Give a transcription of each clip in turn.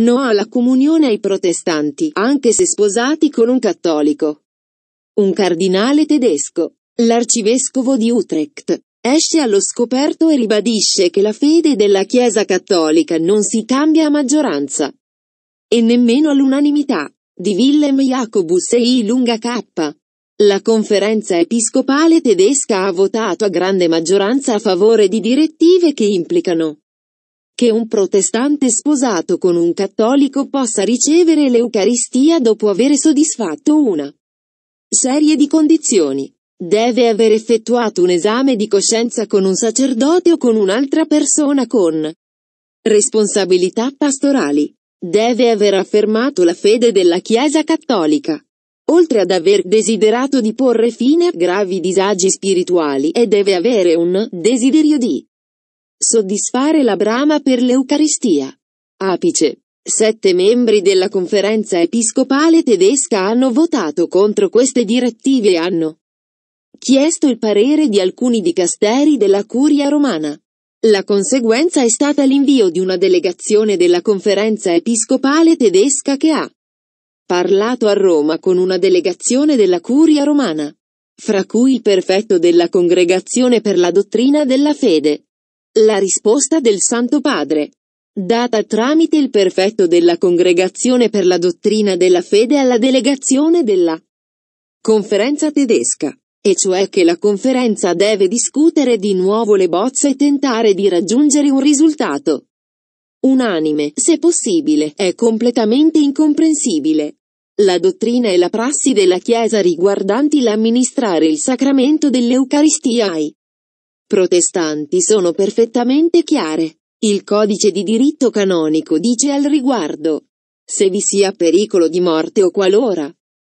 No alla comunione ai protestanti, anche se sposati con un cattolico. Un cardinale tedesco, l'arcivescovo di Utrecht, esce allo scoperto e ribadisce che la fede della Chiesa cattolica non si cambia a maggioranza. E nemmeno all'unanimità. Di Willem Jacobus e I. Lunga K. La conferenza episcopale tedesca ha votato a grande maggioranza a favore di direttive che implicano che un protestante sposato con un cattolico possa ricevere l'Eucaristia dopo aver soddisfatto una serie di condizioni. Deve aver effettuato un esame di coscienza con un sacerdote o con un'altra persona con responsabilità pastorali. Deve aver affermato la fede della Chiesa cattolica. Oltre ad aver desiderato di porre fine a gravi disagi spirituali e deve avere un desiderio di Soddisfare la brama per l'Eucaristia. Apice. Sette membri della conferenza episcopale tedesca hanno votato contro queste direttive e hanno chiesto il parere di alcuni dicasteri della Curia romana. La conseguenza è stata l'invio di una delegazione della conferenza episcopale tedesca che ha parlato a Roma con una delegazione della Curia romana, fra cui il perfetto della Congregazione per la dottrina della fede. La risposta del Santo Padre. Data tramite il perfetto della Congregazione per la dottrina della fede alla delegazione della conferenza tedesca, e cioè che la conferenza deve discutere di nuovo le bozze e tentare di raggiungere un risultato. Unanime, se possibile, è completamente incomprensibile. La dottrina e la prassi della Chiesa riguardanti l'amministrare il sacramento dell'Eucaristia ai protestanti sono perfettamente chiare. Il codice di diritto canonico dice al riguardo se vi sia pericolo di morte o qualora,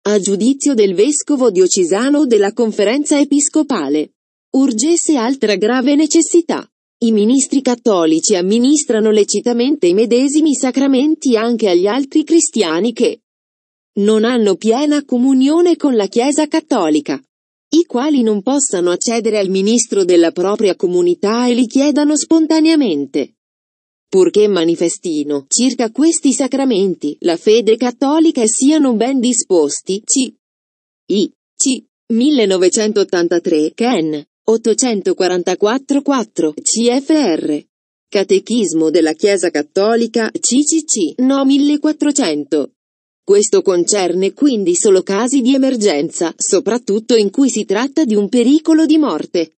a giudizio del vescovo diocesano o della conferenza episcopale, urgesse altra grave necessità. I ministri cattolici amministrano lecitamente i medesimi sacramenti anche agli altri cristiani che non hanno piena comunione con la Chiesa cattolica i quali non possano accedere al ministro della propria comunità e li chiedano spontaneamente. Purché manifestino circa questi sacramenti la fede cattolica e siano ben disposti, c. I. C. 1983, Ken. 844-4 CFR Catechismo della Chiesa Cattolica CCC No 1400 questo concerne quindi solo casi di emergenza, soprattutto in cui si tratta di un pericolo di morte.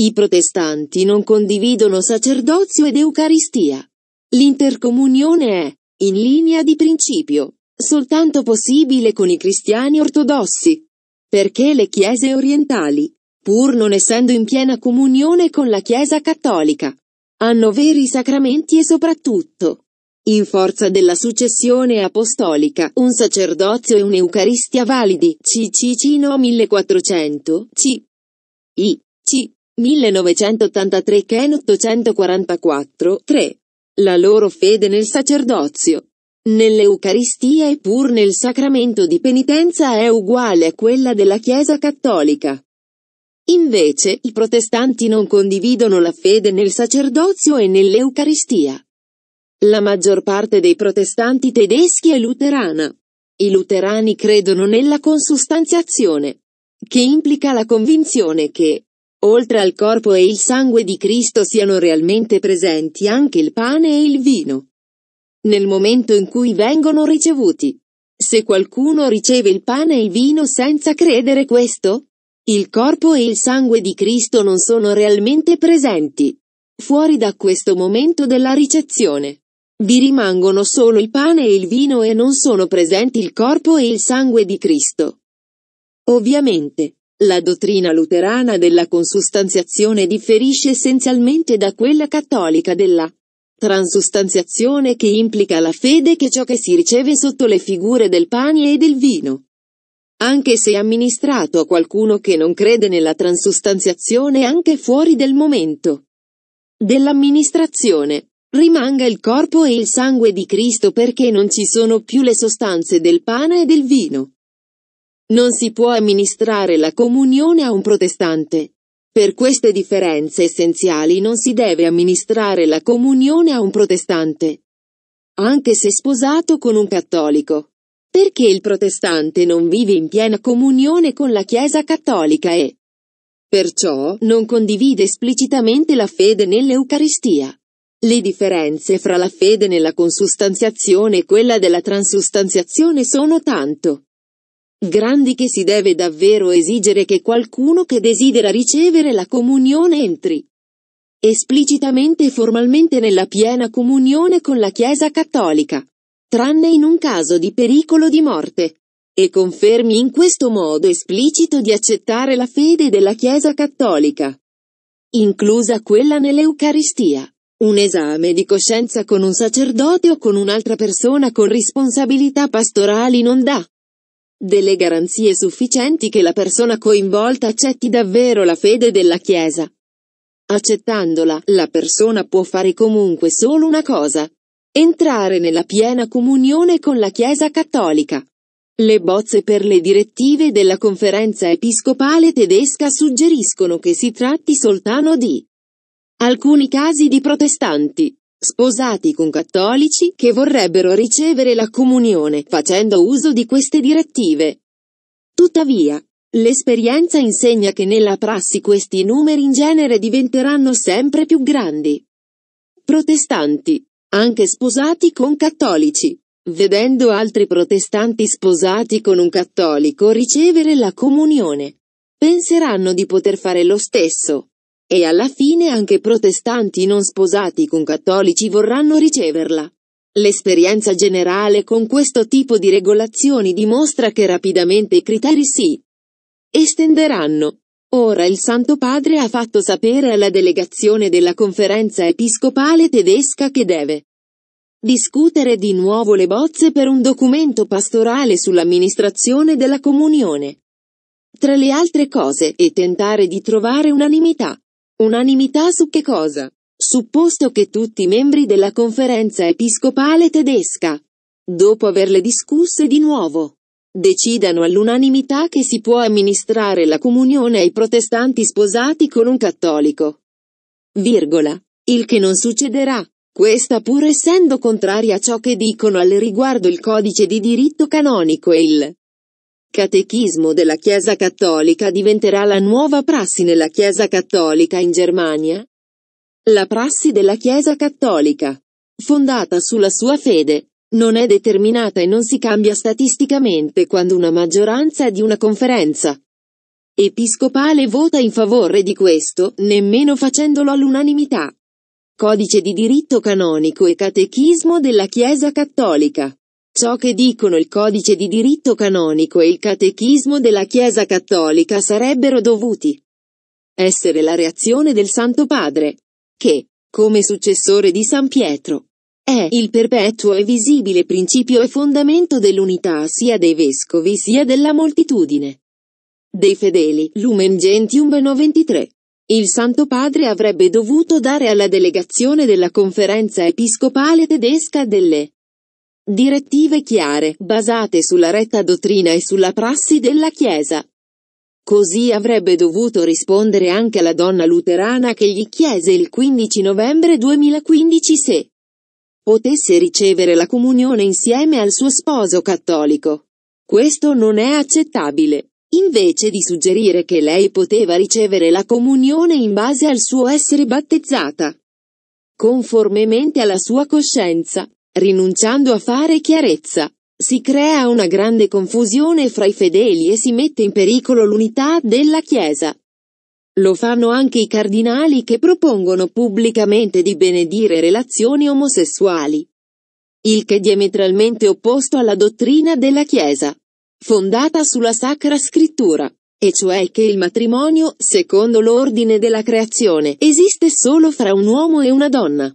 I protestanti non condividono sacerdozio ed Eucaristia. L'intercomunione è, in linea di principio, soltanto possibile con i cristiani ortodossi. Perché le chiese orientali, pur non essendo in piena comunione con la Chiesa cattolica, hanno veri sacramenti e soprattutto, in forza della successione apostolica, un sacerdozio e un'Eucaristia validi, CCCino 1400, C. I. C. 1983 Ken 844, 3. La loro fede nel sacerdozio, nell'Eucaristia e pur nel sacramento di penitenza è uguale a quella della Chiesa cattolica. Invece, i protestanti non condividono la fede nel sacerdozio e nell'Eucaristia. La maggior parte dei protestanti tedeschi è luterana. I luterani credono nella consustanziazione, che implica la convinzione che, oltre al corpo e il sangue di Cristo siano realmente presenti anche il pane e il vino, nel momento in cui vengono ricevuti. Se qualcuno riceve il pane e il vino senza credere questo, il corpo e il sangue di Cristo non sono realmente presenti, fuori da questo momento della ricezione. Vi rimangono solo il pane e il vino e non sono presenti il corpo e il sangue di Cristo. Ovviamente, la dottrina luterana della consustanziazione differisce essenzialmente da quella cattolica della transustanziazione che implica la fede che ciò che si riceve sotto le figure del pane e del vino. Anche se amministrato a qualcuno che non crede nella transustanziazione anche fuori del momento dell'amministrazione, rimanga il corpo e il sangue di Cristo perché non ci sono più le sostanze del pane e del vino. Non si può amministrare la comunione a un protestante. Per queste differenze essenziali non si deve amministrare la comunione a un protestante. Anche se sposato con un cattolico. Perché il protestante non vive in piena comunione con la Chiesa cattolica e, perciò, non condivide esplicitamente la fede nell'Eucaristia. Le differenze fra la fede nella consustanziazione e quella della transustanziazione sono tanto grandi che si deve davvero esigere che qualcuno che desidera ricevere la comunione entri esplicitamente e formalmente nella piena comunione con la Chiesa cattolica, tranne in un caso di pericolo di morte, e confermi in questo modo esplicito di accettare la fede della Chiesa cattolica, inclusa quella nell'Eucaristia un esame di coscienza con un sacerdote o con un'altra persona con responsabilità pastorali non dà delle garanzie sufficienti che la persona coinvolta accetti davvero la fede della Chiesa. Accettandola, la persona può fare comunque solo una cosa. Entrare nella piena comunione con la Chiesa cattolica. Le bozze per le direttive della conferenza episcopale tedesca suggeriscono che si tratti soltanto di alcuni casi di protestanti, sposati con cattolici, che vorrebbero ricevere la comunione facendo uso di queste direttive. Tuttavia, l'esperienza insegna che nella prassi questi numeri in genere diventeranno sempre più grandi. Protestanti, anche sposati con cattolici. Vedendo altri protestanti sposati con un cattolico ricevere la comunione, penseranno di poter fare lo stesso e alla fine anche protestanti non sposati con cattolici vorranno riceverla. L'esperienza generale con questo tipo di regolazioni dimostra che rapidamente i criteri si estenderanno. Ora il Santo Padre ha fatto sapere alla delegazione della conferenza episcopale tedesca che deve discutere di nuovo le bozze per un documento pastorale sull'amministrazione della comunione. Tra le altre cose, e tentare di trovare unanimità. Unanimità su che cosa? Supposto che tutti i membri della conferenza episcopale tedesca, dopo averle discusse di nuovo, decidano all'unanimità che si può amministrare la comunione ai protestanti sposati con un cattolico. Virgola. Il che non succederà. Questa pur essendo contraria a ciò che dicono al riguardo il codice di diritto canonico e il catechismo della Chiesa Cattolica diventerà la nuova prassi nella Chiesa Cattolica in Germania? La prassi della Chiesa Cattolica, fondata sulla sua fede, non è determinata e non si cambia statisticamente quando una maggioranza di una conferenza episcopale vota in favore di questo, nemmeno facendolo all'unanimità. Codice di diritto canonico e catechismo della Chiesa Cattolica. Ciò che dicono il codice di diritto canonico e il catechismo della Chiesa cattolica sarebbero dovuti essere la reazione del Santo Padre, che, come successore di San Pietro, è il perpetuo e visibile principio e fondamento dell'unità sia dei vescovi sia della moltitudine. Dei fedeli, Lumen Gentium 93. Il Santo Padre avrebbe dovuto dare alla delegazione della conferenza episcopale tedesca delle Direttive chiare, basate sulla retta dottrina e sulla prassi della Chiesa. Così avrebbe dovuto rispondere anche la donna luterana che gli chiese il 15 novembre 2015 se potesse ricevere la comunione insieme al suo sposo cattolico. Questo non è accettabile. Invece di suggerire che lei poteva ricevere la comunione in base al suo essere battezzata, conformemente alla sua coscienza, Rinunciando a fare chiarezza, si crea una grande confusione fra i fedeli e si mette in pericolo l'unità della Chiesa. Lo fanno anche i cardinali che propongono pubblicamente di benedire relazioni omosessuali, il che è diametralmente opposto alla dottrina della Chiesa, fondata sulla Sacra Scrittura, e cioè che il matrimonio, secondo l'ordine della creazione, esiste solo fra un uomo e una donna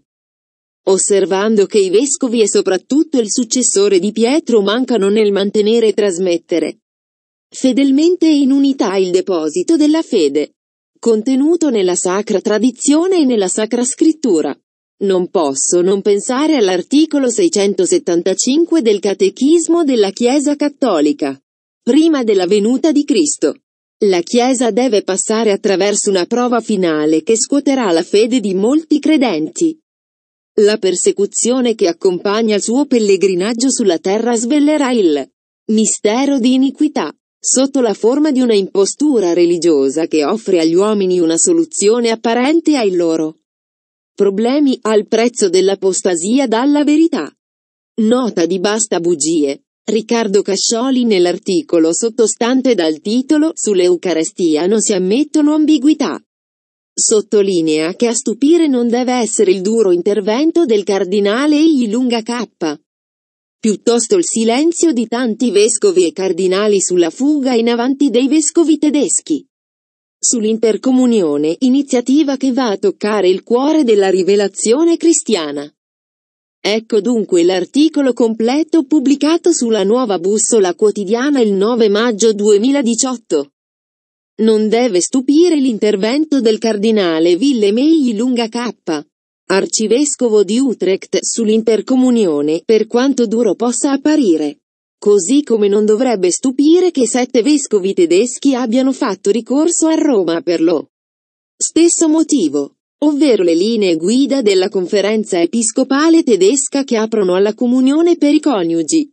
osservando che i vescovi e soprattutto il successore di Pietro mancano nel mantenere e trasmettere fedelmente e in unità il deposito della fede, contenuto nella sacra tradizione e nella sacra scrittura. Non posso non pensare all'articolo 675 del Catechismo della Chiesa Cattolica. Prima della venuta di Cristo. La Chiesa deve passare attraverso una prova finale che scuoterà la fede di molti credenti. La persecuzione che accompagna il suo pellegrinaggio sulla terra svellerà il mistero di iniquità, sotto la forma di una impostura religiosa che offre agli uomini una soluzione apparente ai loro problemi al prezzo dell'apostasia dalla verità. Nota di basta bugie. Riccardo Cascioli nell'articolo sottostante dal titolo Sull'Eucarestia non si ammettono ambiguità. Sottolinea che a stupire non deve essere il duro intervento del cardinale Igli Lunga K. Piuttosto il silenzio di tanti vescovi e cardinali sulla fuga in avanti dei vescovi tedeschi. Sull'intercomunione, iniziativa che va a toccare il cuore della rivelazione cristiana. Ecco dunque l'articolo completo pubblicato sulla nuova bussola quotidiana il 9 maggio 2018. Non deve stupire l'intervento del cardinale Willemei Lunga K, arcivescovo di Utrecht sull'intercomunione, per quanto duro possa apparire. Così come non dovrebbe stupire che sette vescovi tedeschi abbiano fatto ricorso a Roma per lo stesso motivo, ovvero le linee guida della conferenza episcopale tedesca che aprono alla comunione per i coniugi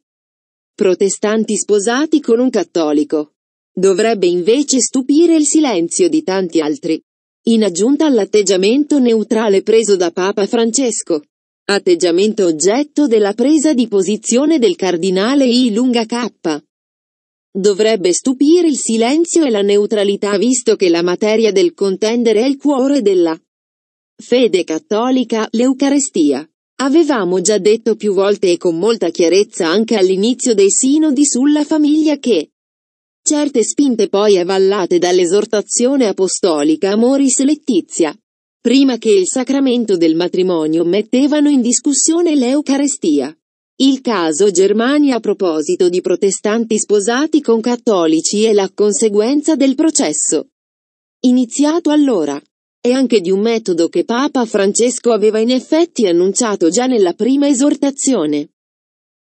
protestanti sposati con un cattolico. Dovrebbe invece stupire il silenzio di tanti altri. In aggiunta all'atteggiamento neutrale preso da Papa Francesco. Atteggiamento oggetto della presa di posizione del cardinale I. Lunga K. Dovrebbe stupire il silenzio e la neutralità visto che la materia del contendere è il cuore della fede cattolica, l'Eucarestia. Avevamo già detto più volte e con molta chiarezza anche all'inizio dei sinodi sulla famiglia che Certe spinte poi avallate dall'esortazione apostolica Amoris Letizia, prima che il sacramento del matrimonio mettevano in discussione l'Eucarestia. Il caso Germania a proposito di protestanti sposati con cattolici è la conseguenza del processo. Iniziato allora. E anche di un metodo che Papa Francesco aveva in effetti annunciato già nella prima esortazione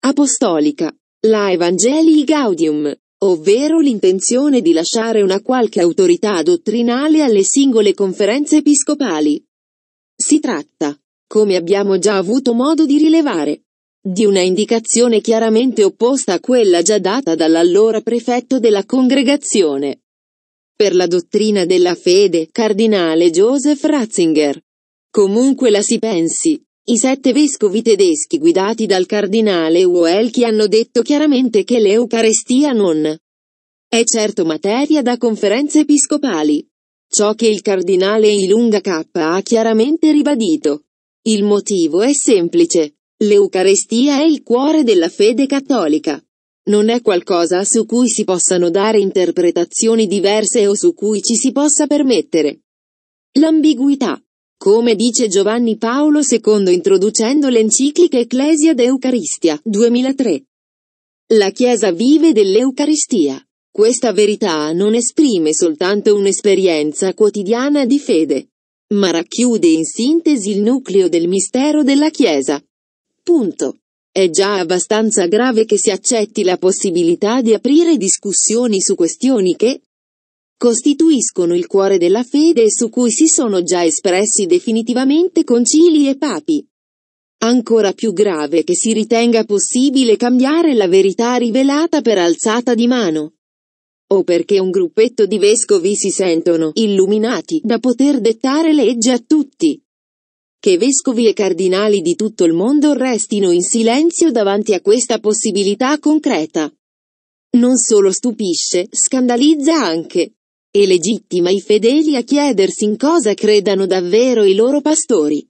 apostolica, la Evangelii Gaudium ovvero l'intenzione di lasciare una qualche autorità dottrinale alle singole conferenze episcopali. Si tratta, come abbiamo già avuto modo di rilevare, di una indicazione chiaramente opposta a quella già data dall'allora prefetto della congregazione. Per la dottrina della fede, cardinale Joseph Ratzinger. Comunque la si pensi, i sette vescovi tedeschi guidati dal cardinale Uelchi hanno detto chiaramente che l'Eucarestia non è certo materia da conferenze episcopali. Ciò che il cardinale Ilunga K ha chiaramente ribadito. Il motivo è semplice. L'Eucarestia è il cuore della fede cattolica. Non è qualcosa su cui si possano dare interpretazioni diverse o su cui ci si possa permettere l'ambiguità. Come dice Giovanni Paolo II introducendo l'enciclica Ecclesia d'Eucaristia, 2003. La Chiesa vive dell'Eucaristia. Questa verità non esprime soltanto un'esperienza quotidiana di fede, ma racchiude in sintesi il nucleo del mistero della Chiesa. Punto. È già abbastanza grave che si accetti la possibilità di aprire discussioni su questioni che, costituiscono il cuore della fede su cui si sono già espressi definitivamente concili e papi. Ancora più grave che si ritenga possibile cambiare la verità rivelata per alzata di mano. O perché un gruppetto di vescovi si sentono illuminati da poter dettare legge a tutti. Che vescovi e cardinali di tutto il mondo restino in silenzio davanti a questa possibilità concreta. Non solo stupisce, scandalizza anche e legittima i fedeli a chiedersi in cosa credano davvero i loro pastori.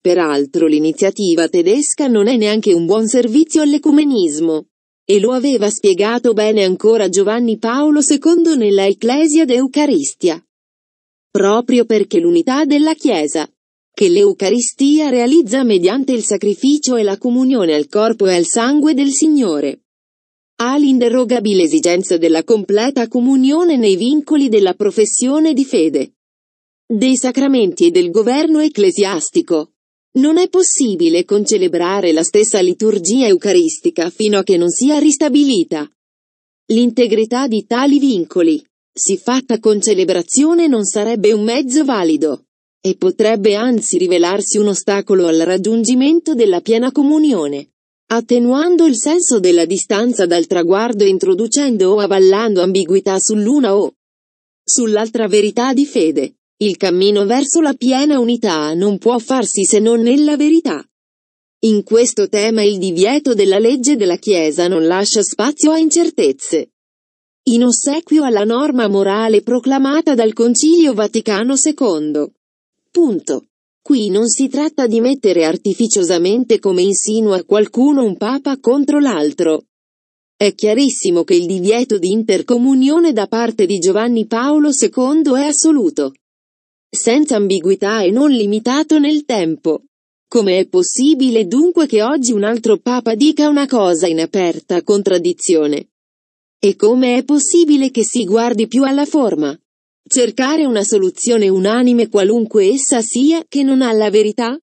Peraltro l'iniziativa tedesca non è neanche un buon servizio all'ecumenismo. E lo aveva spiegato bene ancora Giovanni Paolo II nella Ecclesia d'Eucaristia. Proprio perché l'unità della Chiesa, che l'Eucaristia realizza mediante il sacrificio e la comunione al corpo e al sangue del Signore, ha l'inderogabile esigenza della completa comunione nei vincoli della professione di fede, dei sacramenti e del governo ecclesiastico. Non è possibile concelebrare la stessa liturgia eucaristica fino a che non sia ristabilita. L'integrità di tali vincoli, siffatta concelebrazione non sarebbe un mezzo valido e potrebbe anzi rivelarsi un ostacolo al raggiungimento della piena comunione attenuando il senso della distanza dal traguardo e introducendo o avallando ambiguità sull'una o sull'altra verità di fede. Il cammino verso la piena unità non può farsi se non nella verità. In questo tema il divieto della legge della Chiesa non lascia spazio a incertezze. In ossequio alla norma morale proclamata dal Concilio Vaticano II. Punto. Qui non si tratta di mettere artificiosamente come insinua qualcuno un papa contro l'altro. È chiarissimo che il divieto di intercomunione da parte di Giovanni Paolo II è assoluto, senza ambiguità e non limitato nel tempo. Come è possibile dunque che oggi un altro papa dica una cosa in aperta contraddizione? E come è possibile che si guardi più alla forma, Cercare una soluzione unanime qualunque essa sia che non ha la verità?